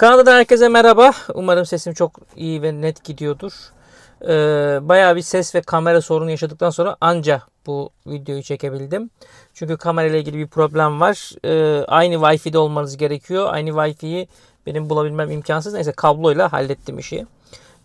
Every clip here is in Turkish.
Kanada'dan herkese merhaba. Umarım sesim çok iyi ve net gidiyordur. Ee, bayağı bir ses ve kamera sorunu yaşadıktan sonra anca bu videoyu çekebildim. Çünkü kamerayla ilgili bir problem var. Ee, aynı Wi-Fi'de olmanız gerekiyor. Aynı Wi-Fi'yi benim bulabilmem imkansız. Neyse kabloyla hallettim işi.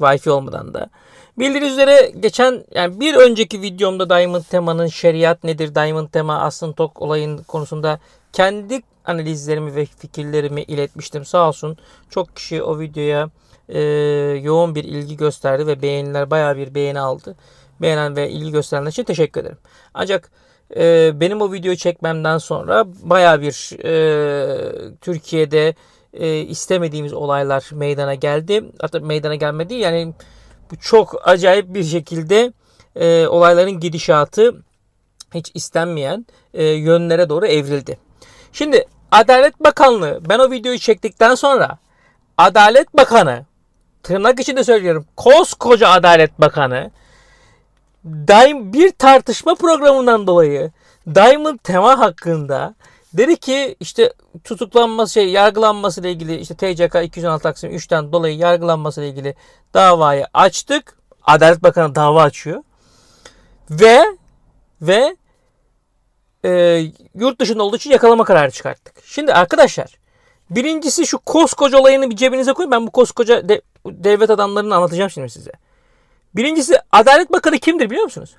Wi-Fi olmadan da. Bildiğiniz üzere geçen yani bir önceki videomda Diamond Tema'nın şeriat nedir? Diamond Tema aslında tok olayın konusunda kendi analizlerimi ve fikirlerimi iletmiştim. Sağ olsun çok kişi o videoya e, yoğun bir ilgi gösterdi ve beğeniler bayağı bir beğeni aldı. Beğenen ve ilgi gösterenler için teşekkür ederim. Ancak e, benim o videoyu çekmemden sonra bayağı bir e, Türkiye'de e, istemediğimiz olaylar meydana geldi. Hatta meydana gelmedi yani bu çok acayip bir şekilde e, olayların gidişatı hiç istenmeyen e, yönlere doğru evrildi. Şimdi Adalet Bakanlığı ben o videoyu çektikten sonra Adalet Bakanı tırnak içinde söylüyorum koskoca Adalet Bakanı daim bir tartışma programından dolayı Diamond tema hakkında dedi ki işte tutuklanması şey yargılanması ile ilgili işte TCK 216 Taksim 3'ten dolayı yargılanması ile ilgili davayı açtık. Adalet Bakanı dava açıyor. Ve ve e, yurt dışında olduğu için yakalama kararı çıkarttık. Şimdi arkadaşlar birincisi şu koskoca olayını bir cebinize koyun. Ben bu koskoca de, devlet adamlarını anlatacağım şimdi size. Birincisi Adalet Bakanı kimdir biliyor musunuz?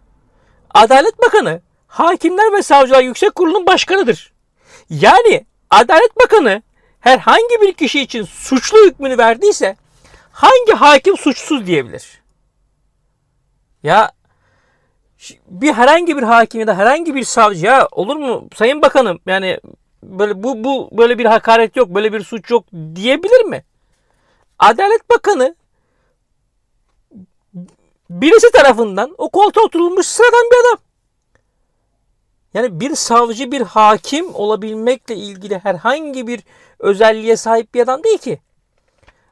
Adalet Bakanı Hakimler ve Savcılar Yüksek Kurulu'nun başkanıdır. Yani Adalet Bakanı herhangi bir kişi için suçlu hükmünü verdiyse hangi hakim suçsuz diyebilir? Ya bir herhangi bir hakim ya da herhangi bir savcı ya olur mu sayın bakanım yani böyle bu bu böyle bir hakaret yok böyle bir suç yok diyebilir mi? Adalet Bakanı birisi tarafından o koltuğa oturulmuş sıradan bir adam. Yani bir savcı bir hakim olabilmekle ilgili herhangi bir özelliğe sahip bir adam değil ki.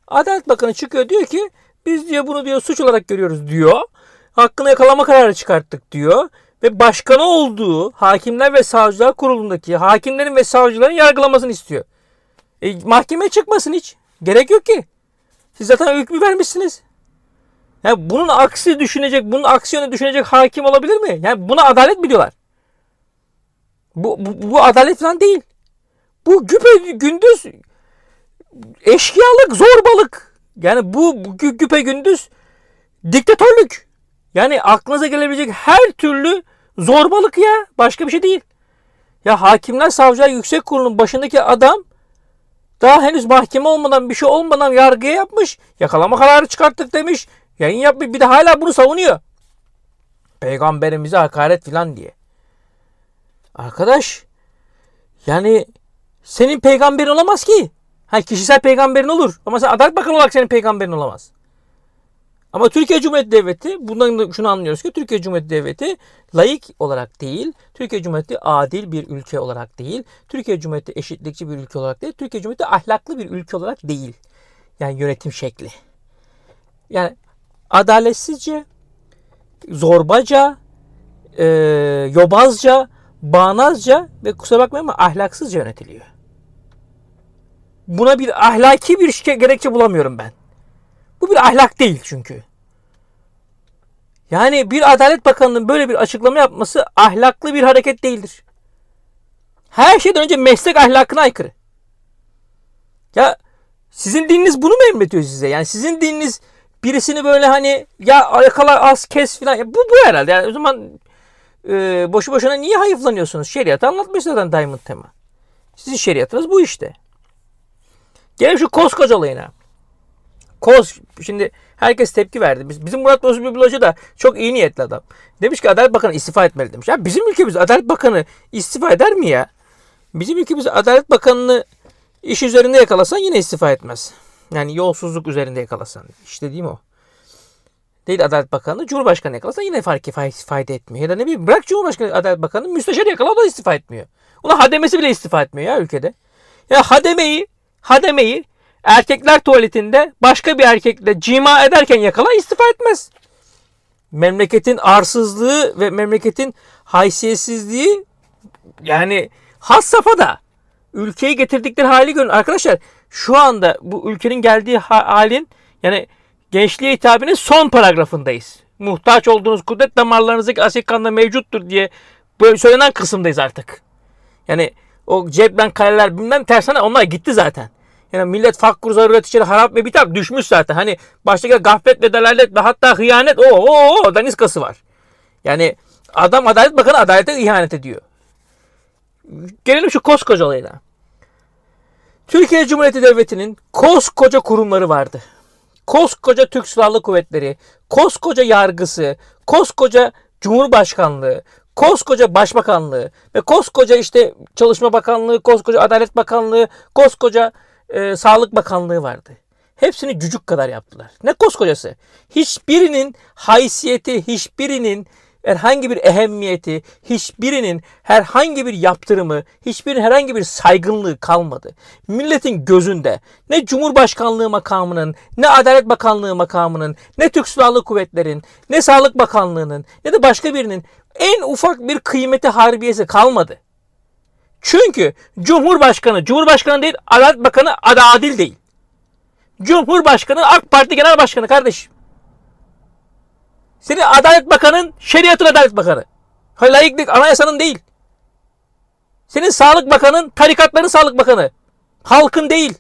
Adalet Bakanı çıkıyor diyor ki biz diyor bunu diyor suç olarak görüyoruz diyor hakkını yakalama kararı çıkarttık diyor. Ve başkanı olduğu hakimler ve savcılar kurulundaki hakimlerin ve savcıların yargılamasını istiyor. E, mahkemeye çıkmasın hiç. Gerek yok ki. Siz zaten hükmü vermişsiniz. Yani bunun aksi düşünecek, bunun aksiyonu düşünecek hakim olabilir mi? Yani buna adalet mi diyorlar? Bu, bu, bu adalet falan değil. Bu güpe gündüz eşkıyalık, zorbalık. Yani bu güpe gündüz diktatörlük. Yani aklınıza gelebilecek her türlü zorbalık ya. Başka bir şey değil. Ya hakimler savcılar yüksek kurulun başındaki adam daha henüz mahkeme olmadan bir şey olmadan yargıya yapmış. Yakalama kararı çıkarttık demiş. Yayın yapmış. Bir de hala bunu savunuyor. Peygamberimize hakaret filan diye. Arkadaş yani senin peygamberin olamaz ki. Ha kişisel peygamberin olur ama sen adalet bakanı olarak senin peygamberin olamaz. Ama Türkiye Cumhuriyeti Devleti bundan da şunu anlıyoruz ki Türkiye Cumhuriyeti Devleti layık olarak değil, Türkiye Cumhuriyeti adil bir ülke olarak değil, Türkiye Cumhuriyeti eşitlikçi bir ülke olarak değil, Türkiye Cumhuriyeti ahlaklı bir ülke olarak değil. Yani yönetim şekli. Yani adaletsizce, zorbaca, e, yobazca, bağnazca ve kusura bakmayın ama ahlaksızca yönetiliyor. Buna bir ahlaki bir şike gerekçe bulamıyorum ben. Bu bir ahlak değil çünkü. Yani bir Adalet Bakanı'nın böyle bir açıklama yapması ahlaklı bir hareket değildir. Her şeyden önce meslek ahlakına aykırı. Ya sizin dininiz bunu mu emretiyor size? Yani sizin dininiz birisini böyle hani ya yakala az kes filan. bu bu herhalde. Yani o zaman e, boşu boşuna niye hayıflanıyorsunuz? Şeriatı anlatmış zaten Diamond tema. Sizin şeriatınız bu işte. Gelin şu koskoca olayına. Koz şimdi herkes tepki verdi. Biz, bizim Murat Bozbül Hoca da çok iyi niyetli adam. Demiş ki Adalet Bakanı istifa etmeli demiş. Ya bizim ülkemiz Adalet Bakanı istifa eder mi ya? Bizim ülkemiz Adalet Bakanı'nı iş üzerinde yakalasan yine istifa etmez. Yani yolsuzluk üzerinde yakalasan. İşte mi o. Değil Adalet bakanını Cumhurbaşkanı yakalasan yine fark fayda etmiyor. Ya da ne bileyim bırak Cumhurbaşkanı Adalet bakanını müsteşar yakala o da istifa etmiyor. Ulan hademesi bile istifa etmiyor ya ülkede. Ya hademeyi, hademeyi erkekler tuvaletinde başka bir erkekle cima ederken yakalan istifa etmez. Memleketin arsızlığı ve memleketin haysiyetsizliği yani has safhada. Ülkeyi getirdikleri hali görün. Arkadaşlar şu anda bu ülkenin geldiği halin yani gençliğe hitabinin son paragrafındayız. Muhtaç olduğunuz kudret damarlarınızdaki asil kanla mevcuttur diye böyle söylenen kısımdayız artık. Yani o cebden kaleler bilmem tersine onlar gitti zaten. Yani millet fakir zaruret içeri harap ve bitap düşmüş zaten. Hani baştaki gaflet ve dalalet ve hatta hıyanet o o o da var. Yani adam adalet bakın adalete ihanet ediyor. Gelelim şu koskoca olayına. Türkiye Cumhuriyeti Devleti'nin koskoca kurumları vardı. Koskoca Türk Silahlı Kuvvetleri, koskoca yargısı, koskoca Cumhurbaşkanlığı, koskoca Başbakanlığı ve koskoca işte Çalışma Bakanlığı, koskoca Adalet Bakanlığı, koskoca e, Sağlık Bakanlığı vardı. Hepsini cücük kadar yaptılar. Ne koskocası. Hiçbirinin haysiyeti, hiçbirinin herhangi bir ehemmiyeti, hiçbirinin herhangi bir yaptırımı, hiçbirinin herhangi bir saygınlığı kalmadı. Milletin gözünde ne Cumhurbaşkanlığı makamının, ne Adalet Bakanlığı makamının, ne Türk Silahlı Kuvvetlerin, ne Sağlık Bakanlığı'nın, ne de başka birinin en ufak bir kıymeti harbiyesi kalmadı. Çünkü Cumhurbaşkanı, Cumhurbaşkanı değil, Adalet Bakanı ada adil değil. Cumhurbaşkanı AK Parti Genel Başkanı kardeşim. Senin Adalet Bakanın şeriatın Adalet Bakanı. Layıklık anayasanın değil. Senin Sağlık Bakanın tarikatların Sağlık Bakanı. Halkın değil.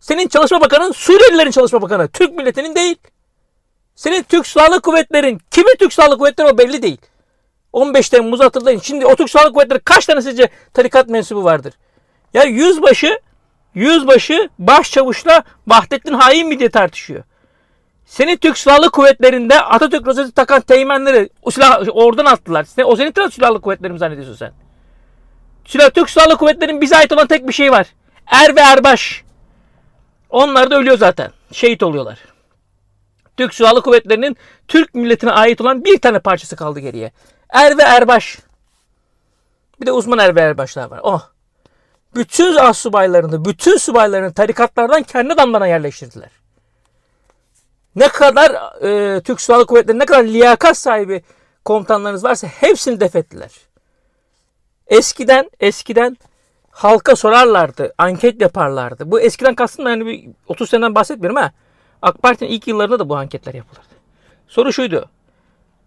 Senin Çalışma Bakanın Suriyelilerin Çalışma Bakanı. Türk milletinin değil. Senin Türk Silahlı Kuvvetlerin kimi Türk Silahlı Kuvvetleri o belli değil. 15 Temmuz hatırlayın. Şimdi o Türk Silahlı Kuvvetleri kaç tane sizce tarikat mensubu vardır? Ya yüzbaşı, yüzbaşı başçavuşla Vahdettin hain mi diye tartışıyor. Seni Türk Silahlı Kuvvetleri'nde Atatürk rozeti takan teğmenleri o silah oradan attılar. Sen, o senin Türk Silahlı Kuvvetleri mi zannediyorsun sen? Silah, Türk Silahlı Kuvvetleri'nin bize ait olan tek bir şey var. Er ve erbaş. Onlar da ölüyor zaten. Şehit oluyorlar. Türk Silahlı Kuvvetleri'nin Türk milletine ait olan bir tane parçası kaldı geriye. Er ve erbaş. Bir de uzman er ve erbaşlar var. Oh. Bütün asubaylarını, bütün subaylarını tarikatlardan kendi adamlarına yerleştirdiler. Ne kadar e, Türk Silahlı Kuvvetleri ne kadar liyakat sahibi komutanlarınız varsa hepsini defettiler. Eskiden eskiden halka sorarlardı, anket yaparlardı. Bu eskiden kastım yani bir 30 seneden bahsetmiyorum ha. AK Parti'nin ilk yıllarında da bu anketler yapılırdı. Soru şuydu.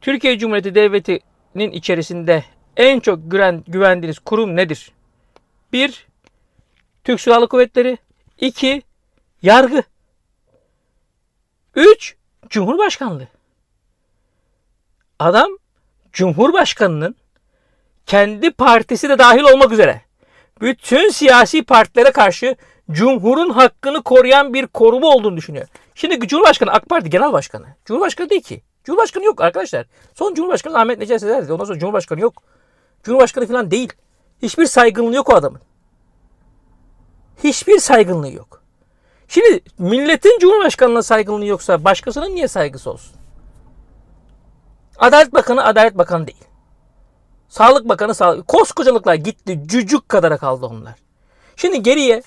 Türkiye Cumhuriyeti Devleti nin içerisinde en çok güven, güvendiğiniz kurum nedir? 1. Türk Silahlı Kuvvetleri 2. Yargı 3. Cumhurbaşkanlığı Adam Cumhurbaşkanının kendi partisi de dahil olmak üzere bütün siyasi partilere karşı Cumhur'un hakkını koruyan bir koruma olduğunu düşünüyor. Şimdi Cumhurbaşkanı AK Parti Genel Başkanı. Cumhurbaşkanı değil ki. Cumhurbaşkanı yok arkadaşlar. Son Cumhurbaşkanı Ahmet Necati Sezer'di. Ondan sonra Cumhurbaşkanı yok. Cumhurbaşkanı falan değil. Hiçbir saygınlığı yok o adamın. Hiçbir saygınlığı yok. Şimdi milletin Cumhurbaşkanı'na saygınlığı yoksa başkasının niye saygısı olsun? Adalet Bakanı Adalet Bakanı değil. Sağlık Bakanı sağlık. Koskocalıklar gitti. Cücük kadara kaldı onlar. Şimdi geriye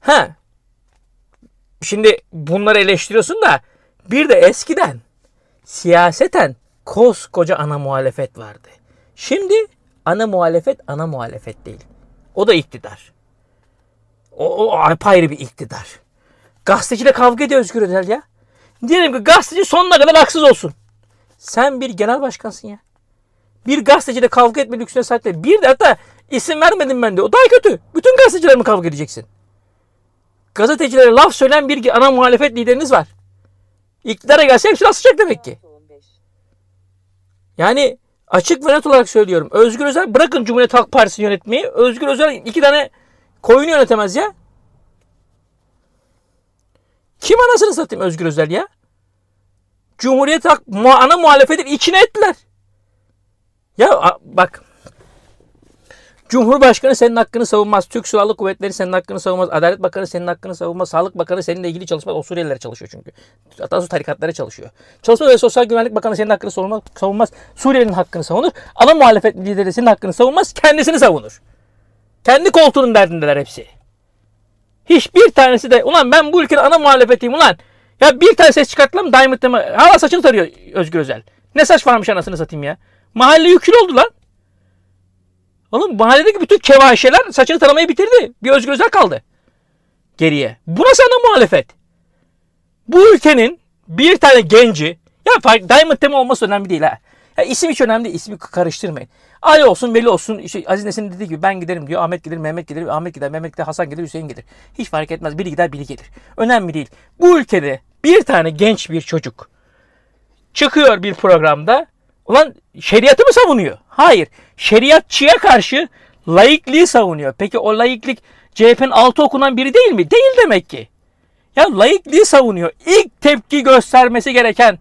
ha şimdi bunları eleştiriyorsun da bir de eskiden siyaseten koskoca ana muhalefet vardı. Şimdi ana muhalefet ana muhalefet değil. O da iktidar. O, o apayrı bir iktidar. Gazeteciyle kavga ediyor Özgür Özel ya. Diyelim ki gazeteci sonuna kadar haksız olsun. Sen bir genel başkansın ya. Bir gazeteciyle kavga etme lüksüne sahip değil. Bir de hatta isim vermedim ben de. O daha kötü. Bütün gazetecilerle mi kavga edeceksin? Gazetecilere laf söyleyen bir ana muhalefet lideriniz var. İktidara gelse hepsini asacak demek ki. Yani açık ve net olarak söylüyorum. Özgür Özel bırakın Cumhuriyet Halk Partisi yönetmeyi. Özgür Özel iki tane koyunu yönetemez ya. Kim anasını satayım Özgür Özel ya? Cumhuriyet Halk ana muhalefetin içine ettiler. Ya bak Cumhurbaşkanı senin hakkını savunmaz. Türk Silahlı Kuvvetleri senin hakkını savunmaz. Adalet Bakanı senin hakkını savunmaz. Sağlık Bakanı seninle ilgili çalışmaz. O Suriyeliler çalışıyor çünkü. hatta Atatürk tarikatlara çalışıyor. Çalışma ve Sosyal Güvenlik Bakanı senin hakkını savunmaz. savunmaz. Suriyelinin hakkını savunur. Ana muhalefet lideri senin hakkını savunmaz. Kendisini savunur. Kendi koltuğunun derdindeler hepsi. Hiçbir tanesi de ulan ben bu ülkenin ana muhalefetiyim ulan. Ya bir tane ses çıkartılan mı daimi Hala saçını tarıyor Özgür Özel. Ne saç varmış anasını satayım ya. Mahalle yükül oldu lan. Oğlum mahalledeki bütün kevaşeler saçını taramayı bitirdi. Bir Özgür Özel kaldı geriye. Burası ana muhalefet. Bu ülkenin bir tane genci ya fark Diamond Tema olması önemli değil ha. Ya isim hiç önemli değil. İsmi karıştırmayın. Ali olsun, Veli olsun. Işte Aziz Nesin dediği gibi ben giderim diyor. Ahmet gelir, Mehmet gelir, Ahmet gider, Mehmet gider, Hasan gelir, Hüseyin gelir. Hiç fark etmez. Biri gider, biri gelir. Önemli değil. Bu ülkede bir tane genç bir çocuk çıkıyor bir programda Ulan şeriatı mı savunuyor? Hayır. Şeriatçıya karşı laikliği savunuyor. Peki o laiklik CHP'nin altı okunan biri değil mi? Değil demek ki. Ya laikliği savunuyor. İlk tepki göstermesi gereken,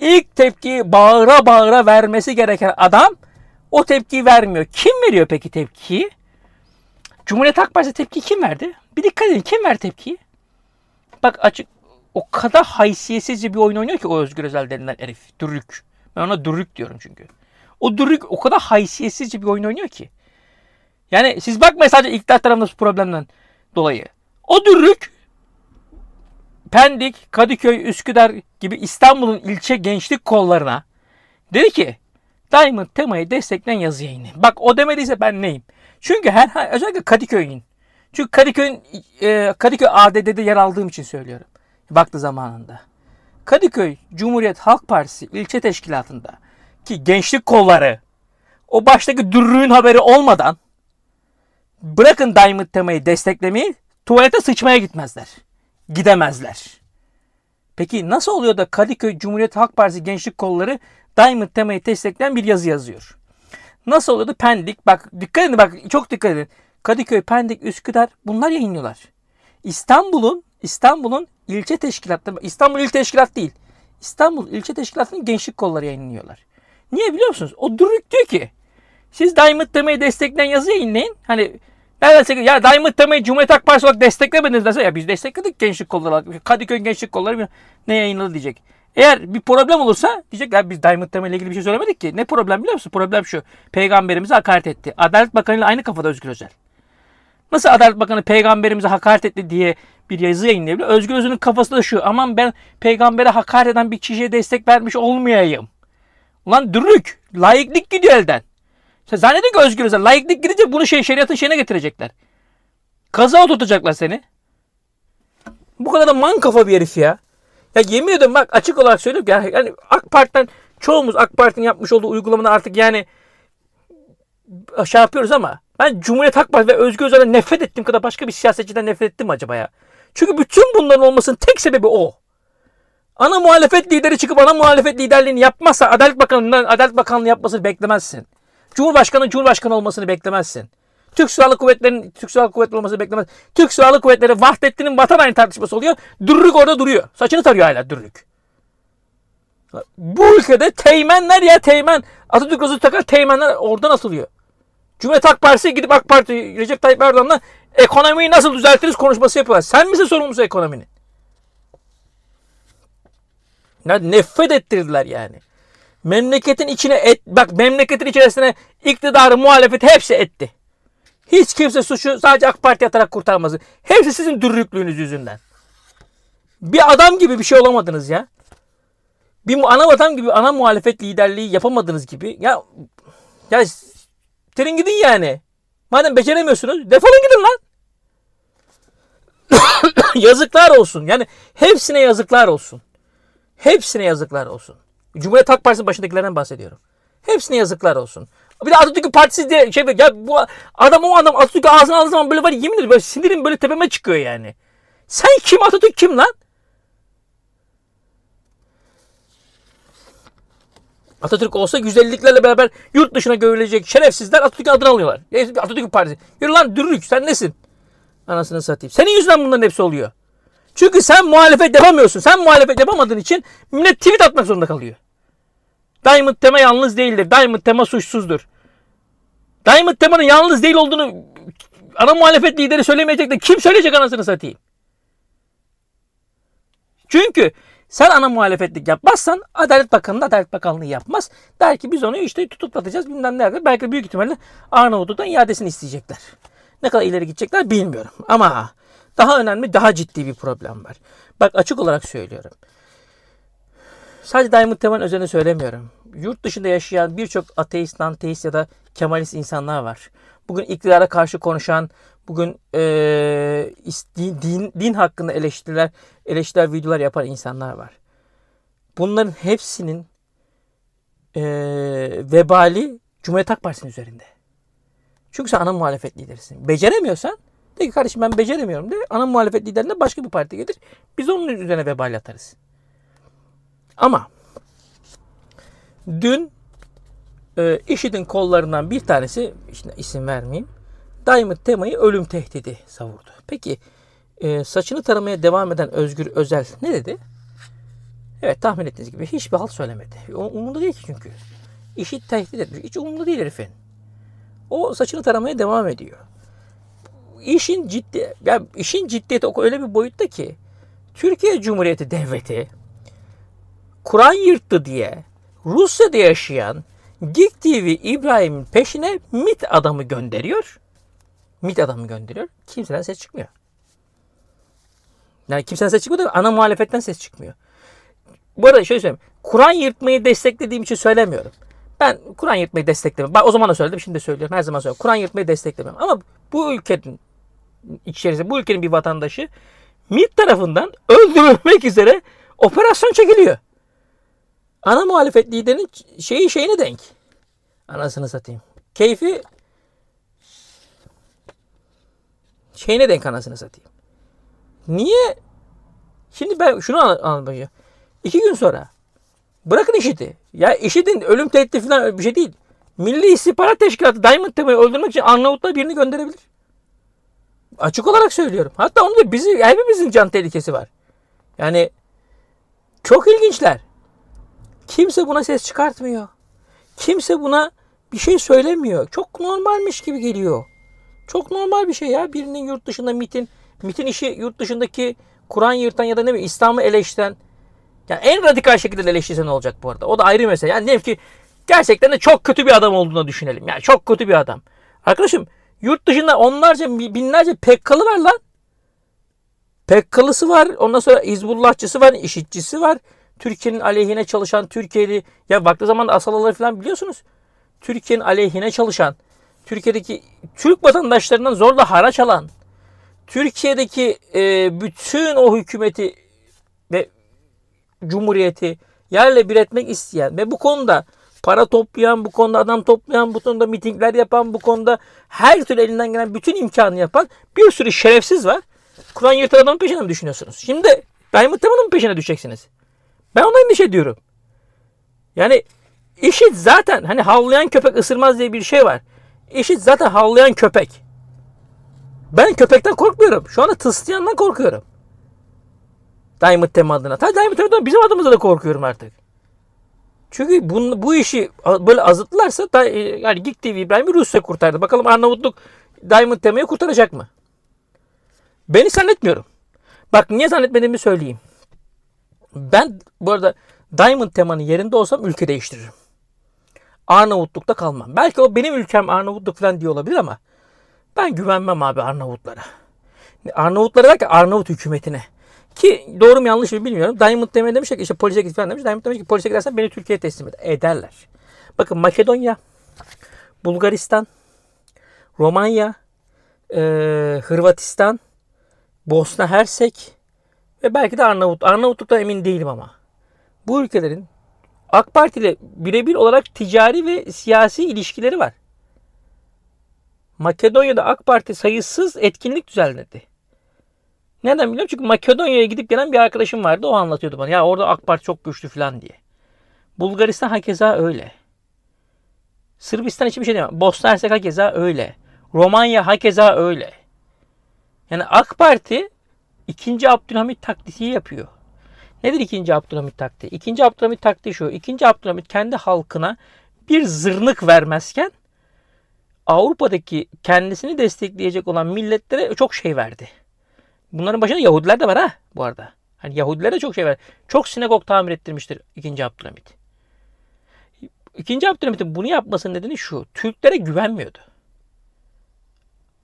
ilk tepki bağıra bağıra vermesi gereken adam o tepkiyi vermiyor. Kim veriyor peki tepkiyi? Cumhuriyet Halk Partisi tepki kim verdi? Bir dikkat edin kim verdi tepkiyi? Bak açık o kadar haysiyetsizce bir oyun oynuyor ki o Özgür Özel denilen herif. Dürük. Ben ona dürrük diyorum çünkü. O dürrük o kadar haysiyetsizce bir oyun oynuyor ki. Yani siz bakmayın sadece iktidar tarafındaki problemden dolayı. O dürrük Pendik, Kadıköy, Üsküdar gibi İstanbul'un ilçe gençlik kollarına dedi ki Diamond temayı destekleyen yazı yayını. Bak o demediyse ben neyim? Çünkü her özellikle Kadıköy'ün. Çünkü Kadıköy'ün e, Kadıköy ADD'de yer aldığım için söylüyorum. Baktı zamanında. Kadıköy Cumhuriyet Halk Partisi ilçe teşkilatında ki gençlik kolları o baştaki dürrüğün haberi olmadan bırakın Diamond temayı desteklemeyi tuvalete sıçmaya gitmezler. Gidemezler. Peki nasıl oluyor da Kadıköy Cumhuriyet Halk Partisi gençlik kolları Diamond temayı destekleyen bir yazı yazıyor? Nasıl oluyor da Pendik bak dikkat edin bak çok dikkat edin. Kadıköy, Pendik, Üsküdar bunlar yayınlıyorlar. İstanbul'un İstanbul'un ilçe teşkilatı, İstanbul İl Teşkilat değil. İstanbul İlçe Teşkilatı'nın gençlik kolları yayınlıyorlar. Niye biliyor musunuz? O Dürük diyor ki siz Diamond Temayı destekleyen yazı yayınlayın. Hani neredeyse ya Diamond Temayı Cumhuriyet Halk Partisi olarak desteklemediniz derse ya biz destekledik gençlik kolları olarak. Kadıköy gençlik kolları ne yayınladı diyecek. Eğer bir problem olursa diyecekler biz Diamond Tema ile ilgili bir şey söylemedik ki. Ne problem biliyor musun? Problem şu. Peygamber'imizi hakaret etti. Adalet Bakanı ile aynı kafada Özgür Özel. Nasıl Adalet Bakanı peygamberimize hakaret etti diye bir yazı yayınlayabilir. Özgür Özün'ün kafası da şu. Aman ben peygambere hakaret eden bir kişiye destek vermiş olmayayım. Ulan dürük. Layıklık gidiyor elden. Sen zannedin ki Özgür Özel. Layıklık gidince bunu şey, şeriatın şeyine getirecekler. Kaza oturtacaklar seni. Bu kadar da man kafa bir herif ya. Ya yemin ediyorum bak açık olarak söylüyorum ki yani AK Parti'den çoğumuz AK Parti'nin yapmış olduğu uygulamada artık yani şey yapıyoruz ama ben Cumhuriyet Halk Partisi ve Özgür Özel'e nefret ettiğim kadar başka bir siyasetçiden nefret ettim acaba ya? Çünkü bütün bunların olmasının tek sebebi o. Ana muhalefet lideri çıkıp ana muhalefet liderliğini yapmazsa Adalet Bakanlığı'ndan Adalet Bakanlığı yapmasını beklemezsin. Cumhurbaşkanı Cumhurbaşkanı olmasını beklemezsin. Türk Silahlı Kuvvetleri'nin Türk Silahlı Kuvvetleri olmasını beklemez. Türk Silahlı Kuvvetleri Vahdettin'in vatan haini tartışması oluyor. Dürrük orada duruyor. Saçını tarıyor hala Dürrük. Bu ülkede teğmenler ya teğmen. Atatürk Özü takar teğmenler oradan asılıyor. Cumhuriyet Halk Partisi gidip AK Parti Recep Tayyip Erdoğan'la ekonomiyi nasıl düzeltiriz konuşması yapıyorlar. Sen misin sorumlusu ekonominin? Ne nefret ettirdiler yani. Memleketin içine et, bak memleketin içerisine iktidarı, muhalefet hepsi etti. Hiç kimse suçu sadece AK Parti atarak kurtarmazdı. Hepsi sizin dürüklüğünüz yüzünden. Bir adam gibi bir şey olamadınız ya. Bir ana adam gibi ana muhalefet liderliği yapamadınız gibi. Ya ya Terin gidin yani. Madem beceremiyorsunuz defolun gidin lan. yazıklar olsun. Yani hepsine yazıklar olsun. Hepsine yazıklar olsun. Cumhuriyet Halk Partisi başındakilerden bahsediyorum. Hepsine yazıklar olsun. Bir de Atatürk'ün partisi diye şey ya bu adam o adam Atatürk'ü ağzına aldığı zaman böyle var yemin ediyorum böyle sinirim böyle tepeme çıkıyor yani. Sen kim Atatürk kim lan? Atatürk olsa güzelliklerle beraber yurt dışına gömülecek şerefsizler Atatürk adını alıyorlar. Atatürk Partisi. Yürü lan dürürük sen nesin? Anasını satayım. Senin yüzünden bunların hepsi oluyor. Çünkü sen muhalefet yapamıyorsun. Sen muhalefet yapamadığın için millet tweet atmak zorunda kalıyor. Diamond Tema yalnız değildir. Diamond Tema suçsuzdur. Diamond Tema'nın yalnız değil olduğunu ana muhalefet lideri söylemeyecek de kim söyleyecek anasını satayım? Çünkü sen ana muhalefetlik yapmazsan Adalet Bakanı da Adalet Bakanlığı yapmaz. Der ki biz onu işte tutuklatacağız bilmem nerede. Belki büyük ihtimalle Arnavutlu'dan iadesini isteyecekler. Ne kadar ileri gidecekler bilmiyorum. Ama daha önemli daha ciddi bir problem var. Bak açık olarak söylüyorum. Sadece Diamond teman özelini söylemiyorum yurt dışında yaşayan birçok ateist, anteist ya da kemalist insanlar var. Bugün iktidara karşı konuşan, bugün e, din, din, hakkında eleştiriler, eleştiriler videolar yapan insanlar var. Bunların hepsinin e, vebali Cumhuriyet Halk Partisi'nin üzerinde. Çünkü sen ana muhalefet liderisin. Beceremiyorsan de ki kardeşim ben beceremiyorum de ana muhalefet liderine başka bir parti gelir. Biz onun üzerine vebal atarız. Ama Dün e, IŞİD'in kollarından bir tanesi, işte isim vermeyeyim, Diamond Tema'yı ölüm tehdidi savurdu. Peki e, saçını taramaya devam eden Özgür Özel ne dedi? Evet tahmin ettiğiniz gibi hiçbir halt söylemedi. E, umurunda değil ki çünkü. İşi tehdit etmiş. Hiç umurunda değil herifin. O saçını taramaya devam ediyor. İşin ciddi, ya yani işin ciddiyeti öyle bir boyutta ki Türkiye Cumhuriyeti Devleti Kur'an yırttı diye Rusya'da yaşayan Geek TV İbrahim peşine MIT adamı gönderiyor. MIT adamı gönderiyor. Kimseden ses çıkmıyor. Yani kimseden ses çıkmıyor da ana muhalefetten ses çıkmıyor. Bu arada şöyle söyleyeyim. Kur'an yırtmayı desteklediğim için söylemiyorum. Ben Kur'an yırtmayı desteklemiyorum. Ben o zaman da söyledim şimdi de söylüyorum. Her zaman söylüyorum. Kur'an yırtmayı desteklemiyorum. Ama bu ülkenin içerisinde bu ülkenin bir vatandaşı MIT tarafından öldürülmek üzere operasyon çekiliyor ana muhalefet liderinin şeyi şeyine denk. Anasını satayım. Keyfi şeyine denk anasını satayım. Niye? Şimdi ben şunu anlatacağım. İki gün sonra bırakın işiti. Ya IŞİD'in ölüm tehdidi falan bir şey değil. Milli İstihbarat Teşkilatı Diamond Tepe'yi öldürmek için Arnavutluğa birini gönderebilir. Açık olarak söylüyorum. Hatta onun da bizi, hepimizin can tehlikesi var. Yani çok ilginçler. Kimse buna ses çıkartmıyor. Kimse buna bir şey söylemiyor. Çok normalmiş gibi geliyor. Çok normal bir şey ya. Birinin yurt dışında MIT'in MIT'in işi yurt dışındaki Kur'an yırtan ya da ne bileyim İslam'ı eleştiren yani en radikal şekilde eleştirse ne olacak bu arada? O da ayrı mesele. Yani diyelim ki gerçekten de çok kötü bir adam olduğuna düşünelim. Yani çok kötü bir adam. Arkadaşım yurt dışında onlarca binlerce pekkalı var lan. Pekkalısı var. Ondan sonra İzbullahçısı var. işitçisi var. Türkiye'nin aleyhine çalışan Türkiye'li ya baktığı zaman asalaları falan biliyorsunuz. Türkiye'nin aleyhine çalışan, Türkiye'deki Türk vatandaşlarından zorla haraç alan, Türkiye'deki e, bütün o hükümeti ve cumhuriyeti yerle bir etmek isteyen ve bu konuda para toplayan, bu konuda adam toplayan, bu konuda mitingler yapan, bu konuda her türlü elinden gelen bütün imkanı yapan bir sürü şerefsiz var. Kur'an yırtan adamın peşine mi düşünüyorsunuz? Şimdi Diamond Demon'un peşine düşeceksiniz. Ben ona endişe ediyorum. Yani işit zaten hani havlayan köpek ısırmaz diye bir şey var. İşit zaten havlayan köpek. Ben köpekten korkmuyorum. Şu anda tıslayandan korkuyorum. Diamond Tem adına. Ta Diamond Tem adına bizim adımıza da korkuyorum artık. Çünkü bu, bu işi böyle azıttılarsa da, e, yani Geek TV İbrahim'i Rusya kurtardı. Bakalım Arnavutluk Diamond Tem'i kurtaracak mı? Beni zannetmiyorum. Bak niye zannetmediğimi söyleyeyim. Ben bu arada Diamond temanın yerinde olsam ülke değiştiririm. Arnavutluk'ta kalmam. Belki o benim ülkem Arnavutluk falan diye olabilir ama ben güvenmem abi Arnavutlara. Arnavutlara belki Arnavut hükümetine. Ki doğru mu yanlış mı bilmiyorum. Diamond Demir demiş ki işte polise git falan demiş. Diamond demiş ki polise gidersen beni Türkiye'ye teslim eder. ederler. Bakın Makedonya, Bulgaristan, Romanya, e, Hırvatistan, Bosna Hersek, ve belki de Arnavut. Arnavutluk'tan emin değilim ama. Bu ülkelerin AK Parti ile birebir olarak ticari ve siyasi ilişkileri var. Makedonya'da AK Parti sayısız etkinlik düzenledi. Neden biliyorum? Çünkü Makedonya'ya gidip gelen bir arkadaşım vardı. O anlatıyordu bana. Ya orada AK Parti çok güçlü falan diye. Bulgaristan hakeza öyle. Sırbistan için bir şey diyemem. Bosna Hersek hakeza öyle. Romanya hakeza öyle. Yani AK Parti 2. Abdülhamit taktiği yapıyor. Nedir ikinci Abdülhamit taktiği? İkinci Abdülhamit taktiği şu. 2. Abdülhamit kendi halkına bir zırnık vermezken Avrupa'daki kendisini destekleyecek olan milletlere çok şey verdi. Bunların başında Yahudiler de var ha bu arada. Hani Yahudilere çok şey verdi. Çok sinagog tamir ettirmiştir ikinci Abdülhamit. İkinci Abdülhamit'in bunu yapmasının nedeni şu. Türklere güvenmiyordu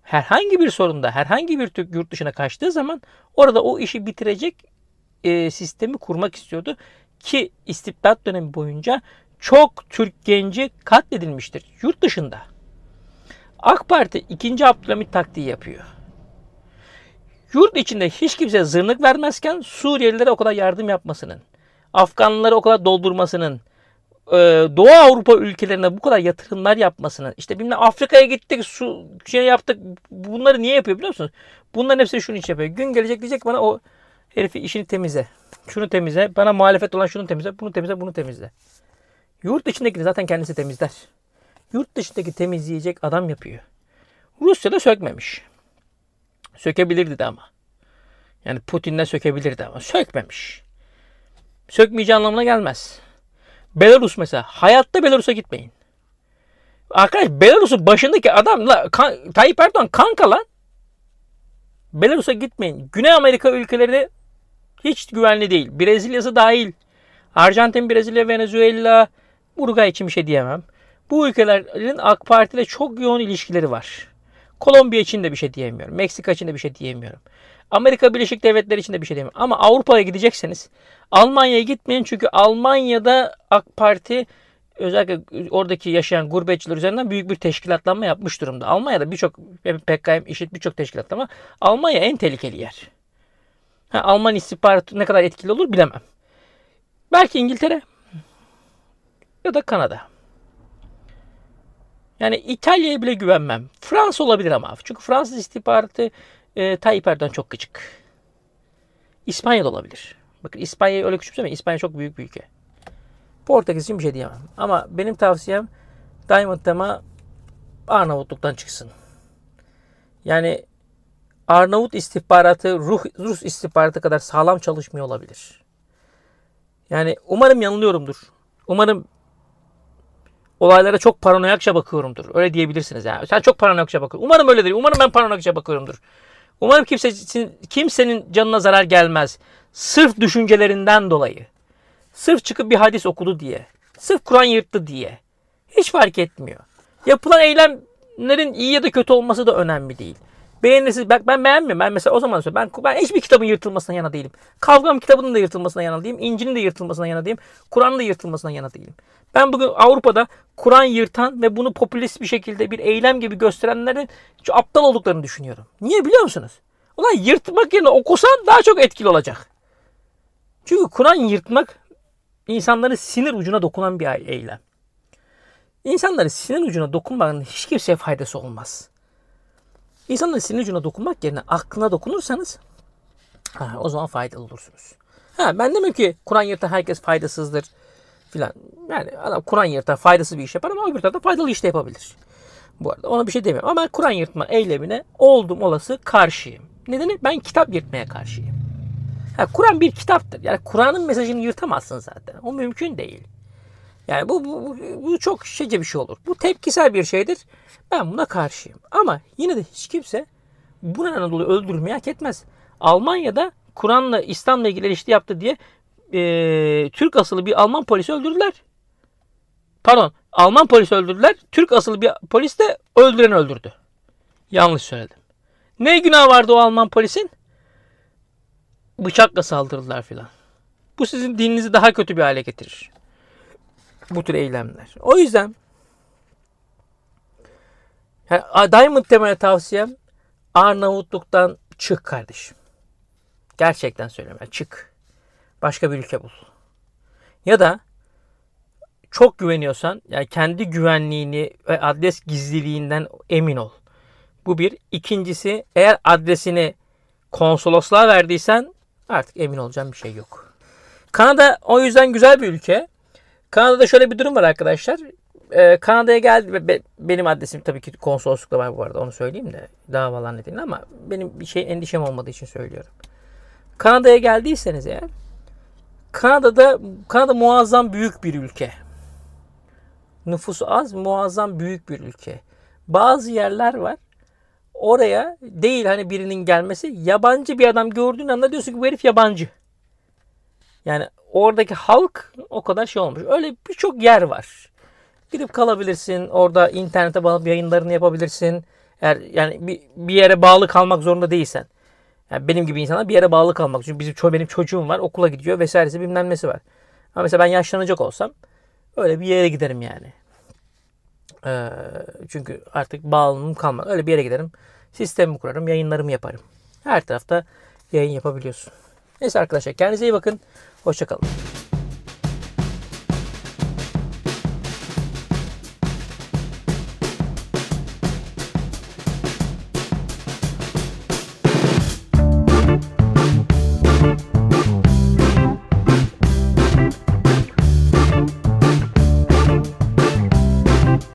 herhangi bir sorunda herhangi bir Türk yurt dışına kaçtığı zaman orada o işi bitirecek e, sistemi kurmak istiyordu. Ki istibdat dönemi boyunca çok Türk genci katledilmiştir yurt dışında. AK Parti 2. Abdülhamit taktiği yapıyor. Yurt içinde hiç kimse zırnık vermezken Suriyelilere o kadar yardım yapmasının, Afganlıları o kadar doldurmasının, e, Doğu Avrupa ülkelerine bu kadar yatırımlar yapmasının işte bilmem Afrika'ya gittik su şey yaptık bunları niye yapıyor biliyor musunuz? Bunların hepsi şunun için yapıyor. Gün gelecek diyecek bana o herifi işini temize. Şunu temize. Bana muhalefet olan şunu temize. Bunu temize. Bunu temizle. Yurt dışındakini zaten kendisi temizler. Yurt dışındaki temizleyecek adam yapıyor. Rusya da sökmemiş. Sökebilirdi de ama. Yani Putin'le sökebilirdi ama. Sökmemiş. Sökmeyeceği anlamına gelmez. Belarus mesela. Hayatta Belarus'a gitmeyin. Arkadaş Belarus'un başındaki adamla kan, Tayyip Erdoğan kanka lan. Belarus'a gitmeyin. Güney Amerika ülkeleri hiç güvenli değil. Brezilya'sı dahil. Arjantin, Brezilya, Venezuela, Uruguay için bir şey diyemem. Bu ülkelerin AK Parti ile çok yoğun ilişkileri var. Kolombiya için de bir şey diyemiyorum. Meksika için de bir şey diyemiyorum. Amerika Birleşik Devletleri için de bir şey demiyorum. Ama Avrupa'ya gidecekseniz Almanya'ya gitmeyin çünkü Almanya'da AK Parti özellikle oradaki yaşayan gurbetçiler üzerinden büyük bir teşkilatlanma yapmış durumda. Almanya'da birçok PKK, IŞİD birçok teşkilatlama. Almanya en tehlikeli yer. Ha, Alman istihbaratı ne kadar etkili olur bilemem. Belki İngiltere ya da Kanada. Yani İtalya'ya bile güvenmem. Fransa olabilir ama. Çünkü Fransız istihbaratı e, Tayyip Erdoğan çok küçük. İspanya da olabilir. Bakın İspanya'yı öyle küçümsemeyin. İspanya çok büyük bir ülke. Portekiz için bir şey diyemem. Ama benim tavsiyem Diamond Tema Arnavutluk'tan çıksın. Yani Arnavut istihbaratı Ruh, Rus istihbaratı kadar sağlam çalışmıyor olabilir. Yani umarım yanılıyorumdur. Umarım olaylara çok paranoyakça bakıyorumdur. Öyle diyebilirsiniz ya. Yani. Sen çok paranoyakça bakıyorsun. Umarım öyledir. Umarım ben paranoyakça bakıyorumdur. Umarım kimse, kimsenin canına zarar gelmez. Sırf düşüncelerinden dolayı. Sırf çıkıp bir hadis okudu diye. Sırf Kur'an yırttı diye. Hiç fark etmiyor. Yapılan eylemlerin iyi ya da kötü olması da önemli değil. Beğenirsiniz. Bak ben beğenmiyorum. Ben mesela o zaman söylüyorum. Ben, ben hiçbir kitabın yırtılmasına yana değilim. Kavgam kitabının da yırtılmasına yana değilim. İncil'in de yırtılmasına yana değilim. Kur'an'ın da yırtılmasına yana değilim. Ben bugün Avrupa'da Kur'an yırtan ve bunu popülist bir şekilde bir eylem gibi gösterenlerin aptal olduklarını düşünüyorum. Niye biliyor musunuz? Ulan yırtmak yerine okusan daha çok etkili olacak. Çünkü Kur'an yırtmak insanların sinir ucuna dokunan bir eylem. İnsanların sinir ucuna dokunmanın hiç kimseye faydası olmaz. İnsanların sinir ucuna dokunmak yerine aklına dokunursanız ha, o zaman faydalı olursunuz. Ha, ben demiyorum ki Kur'an yırtan herkes faydasızdır filan. Yani adam Kur'an yırtar faydasız bir iş yapar ama öbür tarafta faydalı iş de yapabilir. Bu arada ona bir şey demiyorum. Ama ben Kur'an yırtma eylemine oldum olası karşıyım. Nedeni ben kitap yırtmaya karşıyım. Ha, Kur'an bir kitaptır. Yani Kur'an'ın mesajını yırtamazsın zaten. O mümkün değil. Yani bu, bu, bu çok şişece bir şey olur. Bu tepkisel bir şeydir. Ben buna karşıyım. Ama yine de hiç kimse bu nedenden dolayı öldürülmeyi hak etmez. Almanya'da Kur'an'la İslam'la ilgili eleştiri yaptı diye e, Türk asıllı bir Alman polisi öldürdüler. Pardon Alman polisi öldürdüler. Türk asıllı bir polis de öldüren öldürdü. Yanlış söyledim. Ne günah vardı o Alman polisin? Bıçakla saldırdılar filan. Bu sizin dininizi daha kötü bir hale getirir bu tür eylemler. O yüzden Diamond temel tavsiyem Arnavutluk'tan çık kardeşim. Gerçekten söylüyorum. Yani çık. Başka bir ülke bul. Ya da çok güveniyorsan yani kendi güvenliğini ve adres gizliliğinden emin ol. Bu bir. İkincisi eğer adresini konsolosluğa verdiysen artık emin olacağım bir şey yok. Kanada o yüzden güzel bir ülke. Kanada'da şöyle bir durum var arkadaşlar. Ee, Kanada'ya geldi. Be, benim adresim tabii ki konsoloslukta var bu arada onu söyleyeyim de davalar nedeniyle ama benim bir şey endişem olmadığı için söylüyorum. Kanada'ya geldiyseniz eğer Kanada'da Kanada muazzam büyük bir ülke. Nüfusu az, muazzam büyük bir ülke. Bazı yerler var. Oraya değil hani birinin gelmesi yabancı bir adam gördüğün anda diyorsun ki bu herif yabancı. Yani oradaki halk o kadar şey olmuş. Öyle birçok yer var. Gidip kalabilirsin. Orada internete bağlı yayınlarını yapabilirsin. Eğer yani bir, bir yere bağlı kalmak zorunda değilsen. Yani benim gibi insanlar bir yere bağlı kalmak. Çünkü bizim çoğu benim çocuğum var, okula gidiyor vesairesi bilmem var. Ama mesela ben yaşlanacak olsam öyle bir yere giderim yani. Ee, çünkü artık bağlılığım kalmaz. Öyle bir yere giderim. Sistemimi kurarım, yayınlarımı yaparım. Her tarafta yayın yapabiliyorsun. Neyse arkadaşlar kendinize iyi bakın. Hoşçakalın.